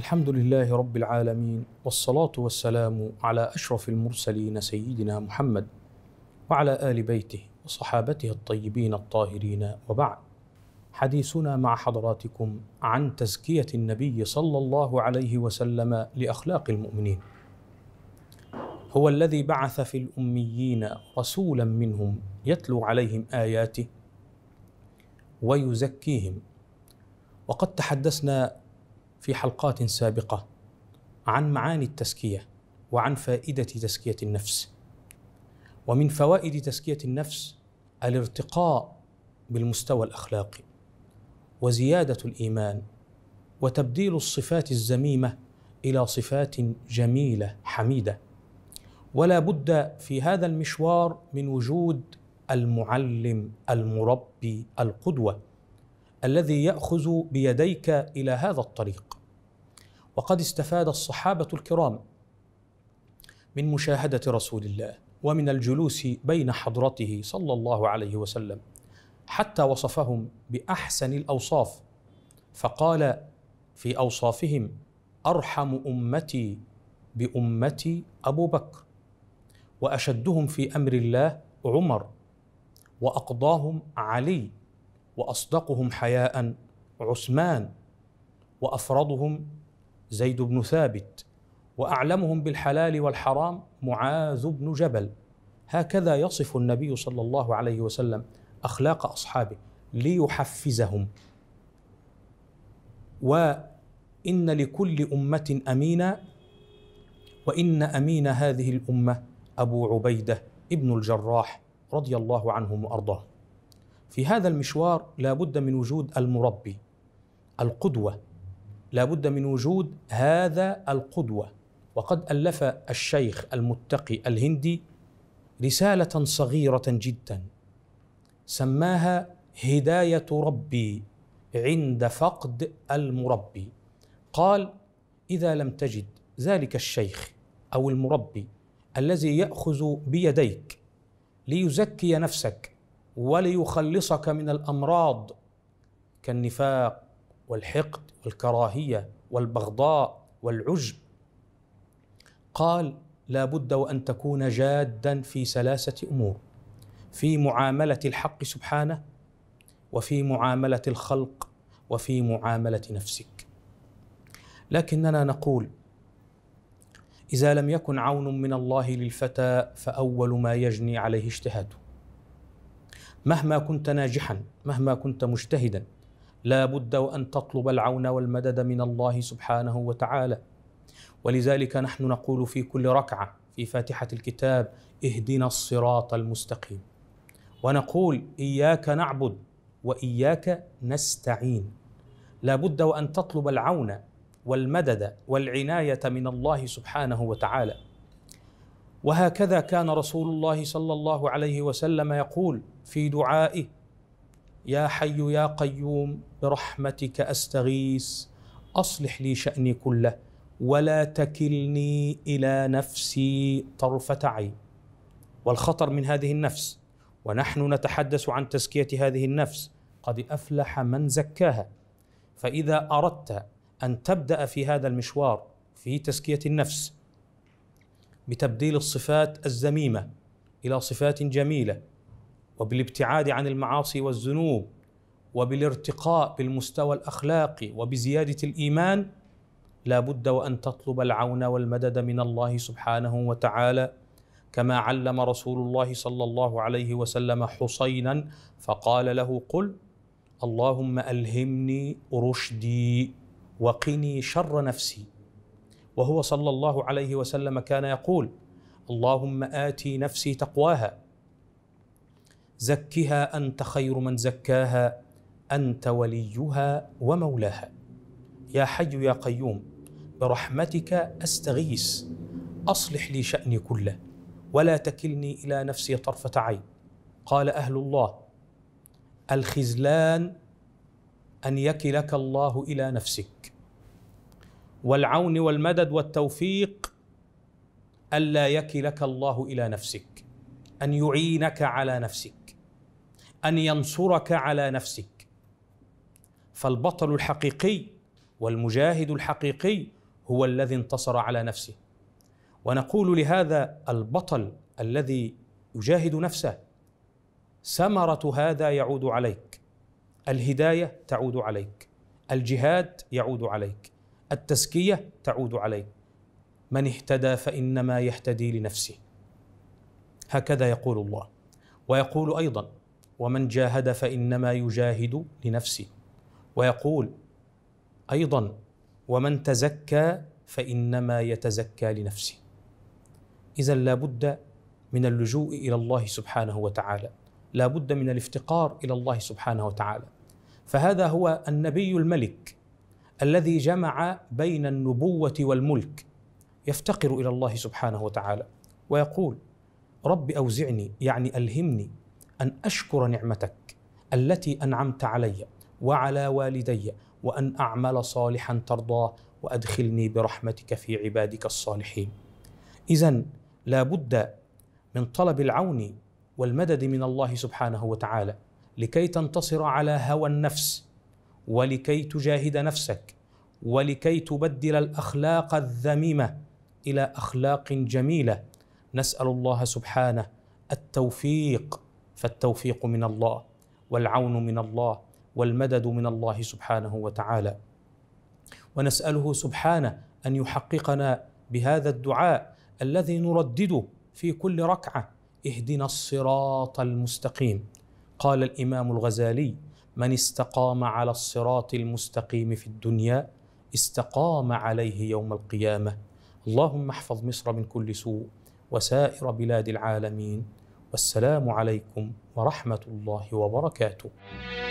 الحمد لله رب العالمين والصلاه والسلام على اشرف المرسلين سيدنا محمد وعلى ال بيته وصحابته الطيبين الطاهرين وبعد حديثنا مع حضراتكم عن تزكيه النبي صلى الله عليه وسلم لاخلاق المؤمنين هو الذي بعث في الاميين رسولا منهم يتلو عليهم اياته ويزكيهم وقد تحدثنا في حلقات سابقه عن معاني التزكيه وعن فائده تزكيه النفس ومن فوائد تزكيه النفس الارتقاء بالمستوى الاخلاقي وزياده الايمان وتبديل الصفات الذميمه الى صفات جميله حميده ولا بد في هذا المشوار من وجود المعلم المربي القدوه الذي ياخذ بيديك الى هذا الطريق وقد استفاد الصحابه الكرام من مشاهده رسول الله ومن الجلوس بين حضرته صلى الله عليه وسلم حتى وصفهم باحسن الاوصاف فقال في اوصافهم ارحم امتي بامتي ابو بكر واشدهم في امر الله عمر واقضاهم علي واصدقهم حياء عثمان وافرضهم زيد بن ثابت واعلمهم بالحلال والحرام معاذ بن جبل هكذا يصف النبي صلى الله عليه وسلم اخلاق اصحابه ليحفزهم وان لكل امه امينا وان امين هذه الامه ابو عبيده ابن الجراح رضي الله عنهم وارضاه في هذا المشوار لا بد من وجود المربي القدوة لا بد من وجود هذا القدوة وقد ألف الشيخ المتقي الهندي رسالة صغيرة جدا سماها هداية ربي عند فقد المربي قال إذا لم تجد ذلك الشيخ أو المربي الذي يأخذ بيديك ليزكي نفسك وليخلصك من الامراض كالنفاق والحقد والكراهيه والبغضاء والعجب قال لا بد وان تكون جادا في ثلاثه امور في معامله الحق سبحانه وفي معامله الخلق وفي معامله نفسك لكننا نقول اذا لم يكن عون من الله للفتى فاول ما يجني عليه اجتهاده مهما كنت ناجحا مهما كنت مجتهدا لا بد وان تطلب العون والمدد من الله سبحانه وتعالى ولذلك نحن نقول في كل ركعه في فاتحه الكتاب اهدنا الصراط المستقيم ونقول اياك نعبد واياك نستعين لا بد وان تطلب العون والمدد والعنايه من الله سبحانه وتعالى وهكذا كان رسول الله صلى الله عليه وسلم يقول في دعائه يا حي يا قيوم برحمتك استغيث اصلح لي شاني كله ولا تكلني الى نفسي طرفه عين والخطر من هذه النفس ونحن نتحدث عن تزكيه هذه النفس قد افلح من زكاها فاذا اردت ان تبدا في هذا المشوار في تزكيه النفس بتبديل الصفات الذميمه الى صفات جميله وبالابتعاد عن المعاصي والذنوب وبالارتقاء بالمستوى الاخلاقي وبزياده الايمان لا بد وان تطلب العون والمدد من الله سبحانه وتعالى كما علم رسول الله صلى الله عليه وسلم حسينا فقال له قل اللهم الهمني رشدي وقني شر نفسي وهو صلى الله عليه وسلم كان يقول اللهم اتي نفسي تقواها زكها انت خير من زكاها انت وليها ومولاها يا حي يا قيوم برحمتك استغيث اصلح لي شاني كله ولا تكلني الى نفسي طرفه عين قال اهل الله الخزلان ان يكلك الله الى نفسك والعون والمدد والتوفيق الا يكلك الله الى نفسك ان يعينك على نفسك ان ينصرك على نفسك فالبطل الحقيقي والمجاهد الحقيقي هو الذي انتصر على نفسه ونقول لهذا البطل الذي يجاهد نفسه ثمره هذا يعود عليك الهدايه تعود عليك الجهاد يعود عليك التزكيه تعود عليه من اهتدى فانما يهتدي لنفسه هكذا يقول الله ويقول ايضا ومن جاهد فانما يجاهد لنفسه ويقول ايضا ومن تزكى فانما يتزكى لنفسه اذا لابد من اللجوء الى الله سبحانه وتعالى لابد من الافتقار الى الله سبحانه وتعالى فهذا هو النبي الملك الذي جمع بين النبوه والملك يفتقر الى الله سبحانه وتعالى ويقول رب اوزعني يعني الهمني ان اشكر نعمتك التي انعمت علي وعلى والدي وان اعمل صالحا ترضاه وادخلني برحمتك في عبادك الصالحين اذا لا بد من طلب العون والمدد من الله سبحانه وتعالى لكي تنتصر على هوى النفس ولكي تجاهد نفسك ولكي تبدل الاخلاق الذميمه الى اخلاق جميله نسال الله سبحانه التوفيق فالتوفيق من الله والعون من الله والمدد من الله سبحانه وتعالى ونساله سبحانه ان يحققنا بهذا الدعاء الذي نردده في كل ركعه اهدنا الصراط المستقيم قال الامام الغزالي من استقام على الصراط المستقيم في الدنيا استقام عليه يوم القيامه اللهم احفظ مصر من كل سوء وسائر بلاد العالمين والسلام عليكم ورحمه الله وبركاته